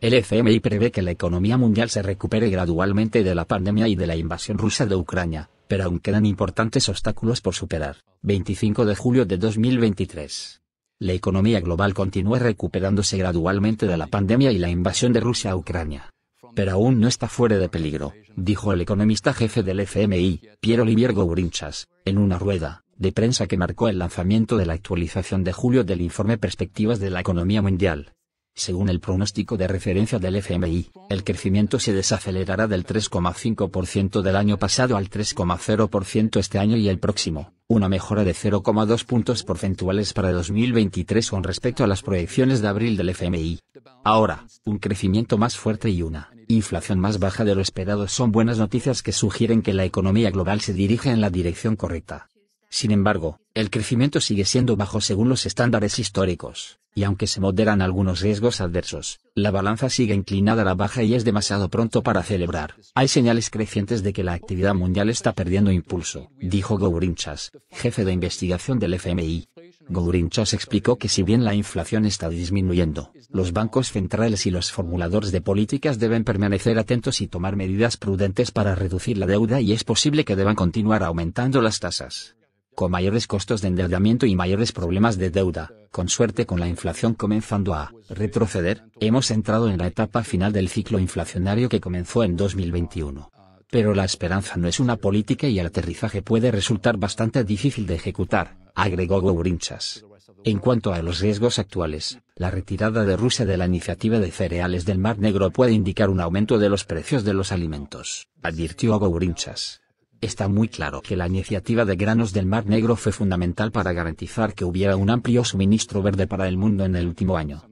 El FMI prevé que la economía mundial se recupere gradualmente de la pandemia y de la invasión rusa de Ucrania, pero aún quedan importantes obstáculos por superar. 25 de julio de 2023. La economía global continúa recuperándose gradualmente de la pandemia y la invasión de Rusia a Ucrania. Pero aún no está fuera de peligro, dijo el economista jefe del FMI, Piero Olivier Gourinchas, en una rueda de prensa que marcó el lanzamiento de la actualización de julio del informe Perspectivas de la Economía Mundial, según el pronóstico de referencia del FMI, el crecimiento se desacelerará del 3,5% del año pasado al 3,0% este año y el próximo, una mejora de 0,2 puntos porcentuales para 2023 con respecto a las proyecciones de abril del FMI. Ahora, un crecimiento más fuerte y una inflación más baja de lo esperado son buenas noticias que sugieren que la economía global se dirige en la dirección correcta. Sin embargo, el crecimiento sigue siendo bajo según los estándares históricos, y aunque se moderan algunos riesgos adversos, la balanza sigue inclinada a la baja y es demasiado pronto para celebrar. Hay señales crecientes de que la actividad mundial está perdiendo impulso, dijo Gourinchas, jefe de investigación del FMI. Gourinchas explicó que si bien la inflación está disminuyendo, los bancos centrales y los formuladores de políticas deben permanecer atentos y tomar medidas prudentes para reducir la deuda y es posible que deban continuar aumentando las tasas con mayores costos de endeudamiento y mayores problemas de deuda, con suerte con la inflación comenzando a retroceder, hemos entrado en la etapa final del ciclo inflacionario que comenzó en 2021. Pero la esperanza no es una política y el aterrizaje puede resultar bastante difícil de ejecutar, agregó Gourinchas. En cuanto a los riesgos actuales, la retirada de Rusia de la iniciativa de cereales del Mar Negro puede indicar un aumento de los precios de los alimentos, advirtió Gourinchas. Está muy claro que la iniciativa de granos del Mar Negro fue fundamental para garantizar que hubiera un amplio suministro verde para el mundo en el último año.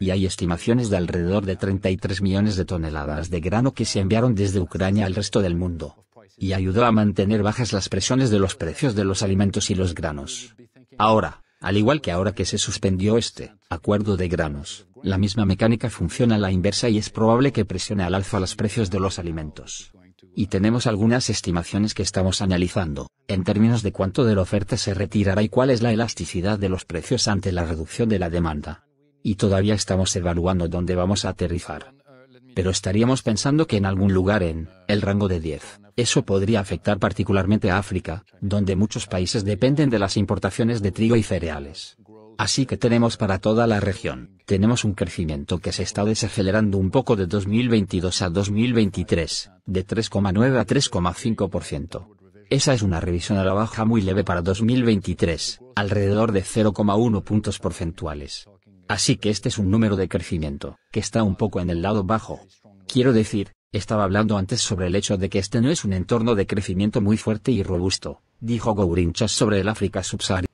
Y hay estimaciones de alrededor de 33 millones de toneladas de grano que se enviaron desde Ucrania al resto del mundo. Y ayudó a mantener bajas las presiones de los precios de los alimentos y los granos. Ahora, al igual que ahora que se suspendió este acuerdo de granos, la misma mecánica funciona a la inversa y es probable que presione al alza los precios de los alimentos y tenemos algunas estimaciones que estamos analizando, en términos de cuánto de la oferta se retirará y cuál es la elasticidad de los precios ante la reducción de la demanda. Y todavía estamos evaluando dónde vamos a aterrizar. Pero estaríamos pensando que en algún lugar en el rango de 10, eso podría afectar particularmente a África, donde muchos países dependen de las importaciones de trigo y cereales. Así que tenemos para toda la región, tenemos un crecimiento que se está desacelerando un poco de 2022 a 2023, de 3,9 a 3,5%. Esa es una revisión a la baja muy leve para 2023, alrededor de 0,1 puntos porcentuales. Así que este es un número de crecimiento, que está un poco en el lado bajo. Quiero decir, estaba hablando antes sobre el hecho de que este no es un entorno de crecimiento muy fuerte y robusto, dijo Gourinchas sobre el África subsahariana.